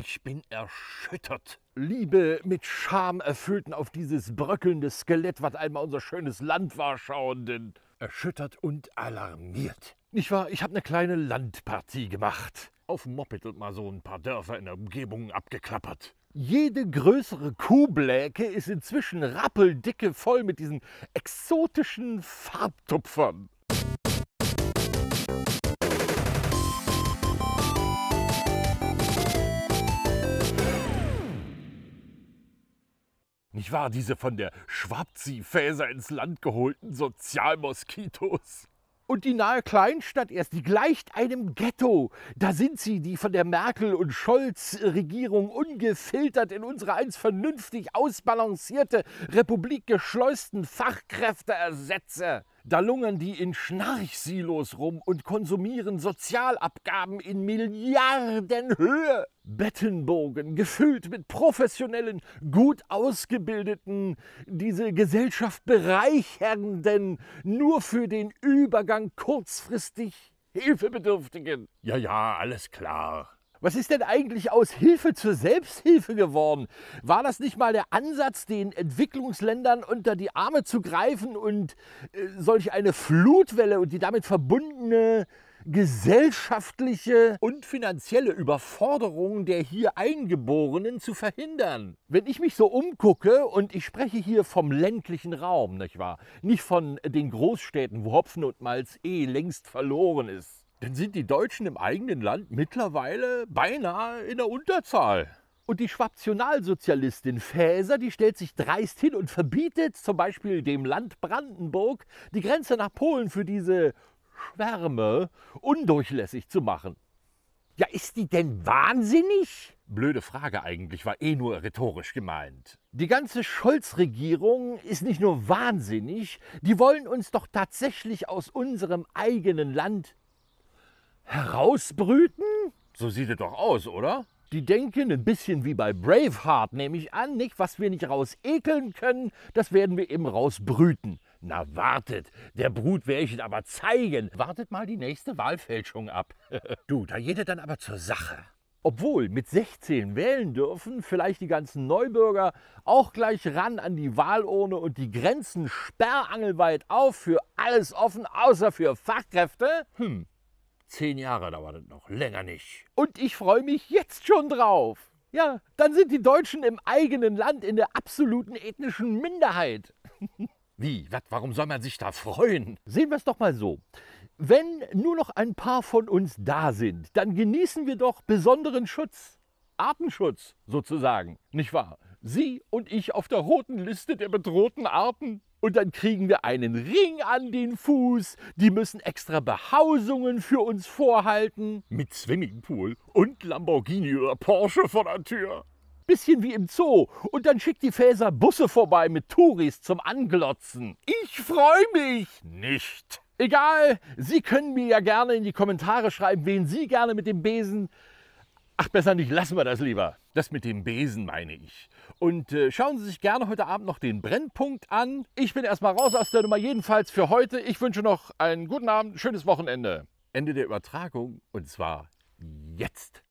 Ich bin erschüttert. Liebe mit Scham erfüllten auf dieses bröckelnde Skelett, was einmal unser schönes Land war, schauenden. Erschüttert und alarmiert. Nicht wahr? Ich habe eine kleine Landpartie gemacht. Auf dem Moped und mal so ein paar Dörfer in der Umgebung abgeklappert. Jede größere Kuhbläke ist inzwischen rappeldicke voll mit diesen exotischen Farbtupfern. Nicht wahr, diese von der Schwabzi-Fäser ins Land geholten Sozialmoskitos? Und die nahe Kleinstadt erst, die gleicht einem Ghetto. Da sind sie, die von der Merkel- und Scholz-Regierung ungefiltert in unsere einst vernünftig ausbalancierte Republik geschleusten Fachkräfte ersetze. Da lungern die in Schnarchsilos rum und konsumieren Sozialabgaben in Milliardenhöhe. Bettenbogen, gefüllt mit professionellen, gut ausgebildeten, diese Gesellschaft bereichernden, nur für den Übergang kurzfristig Hilfebedürftigen. Ja, ja, alles klar. Was ist denn eigentlich aus Hilfe zur Selbsthilfe geworden? War das nicht mal der Ansatz, den Entwicklungsländern unter die Arme zu greifen und äh, solch eine Flutwelle und die damit verbundene gesellschaftliche und finanzielle Überforderung der hier Eingeborenen zu verhindern. Wenn ich mich so umgucke und ich spreche hier vom ländlichen Raum, nicht wahr? Nicht von den Großstädten, wo Hopfen und Malz eh längst verloren ist dann sind die Deutschen im eigenen Land mittlerweile beinahe in der Unterzahl. Und die Schwabtionalsozialistin Faeser, die stellt sich dreist hin und verbietet zum Beispiel dem Land Brandenburg die Grenze nach Polen für diese Schwärme undurchlässig zu machen. Ja, ist die denn wahnsinnig? Blöde Frage eigentlich, war eh nur rhetorisch gemeint. Die ganze Scholz-Regierung ist nicht nur wahnsinnig, die wollen uns doch tatsächlich aus unserem eigenen Land herausbrüten? So sieht es doch aus, oder? Die denken ein bisschen wie bei Braveheart, nehme ich an, nicht? Was wir nicht raus ekeln können, das werden wir eben rausbrüten. Na wartet, der Brut werde ich aber zeigen. Wartet mal die nächste Wahlfälschung ab. du, da geht jede dann aber zur Sache. Obwohl mit 16 wählen dürfen, vielleicht die ganzen Neubürger auch gleich ran an die Wahlurne und die Grenzen sperrangelweit auf, für alles offen, außer für Fachkräfte? Hm, Zehn Jahre dauert es noch, länger nicht. Und ich freue mich jetzt schon drauf. Ja, dann sind die Deutschen im eigenen Land in der absoluten ethnischen Minderheit. Wie? Was? Warum soll man sich da freuen? Sehen wir es doch mal so. Wenn nur noch ein paar von uns da sind, dann genießen wir doch besonderen Schutz. Artenschutz sozusagen, nicht wahr? Sie und ich auf der roten Liste der bedrohten Arten. Und dann kriegen wir einen Ring an den Fuß. Die müssen extra Behausungen für uns vorhalten. Mit Swimmingpool und Lamborghini oder Porsche vor der Tür. Bisschen wie im Zoo. Und dann schickt die Fäser Busse vorbei mit Touris zum Anglotzen. Ich freue mich nicht. Egal, Sie können mir ja gerne in die Kommentare schreiben, wen Sie gerne mit dem Besen Ach, besser nicht, lassen wir das lieber. Das mit dem Besen meine ich. Und äh, schauen Sie sich gerne heute Abend noch den Brennpunkt an. Ich bin erstmal raus aus der Nummer, jedenfalls für heute. Ich wünsche noch einen guten Abend, schönes Wochenende. Ende der Übertragung und zwar jetzt.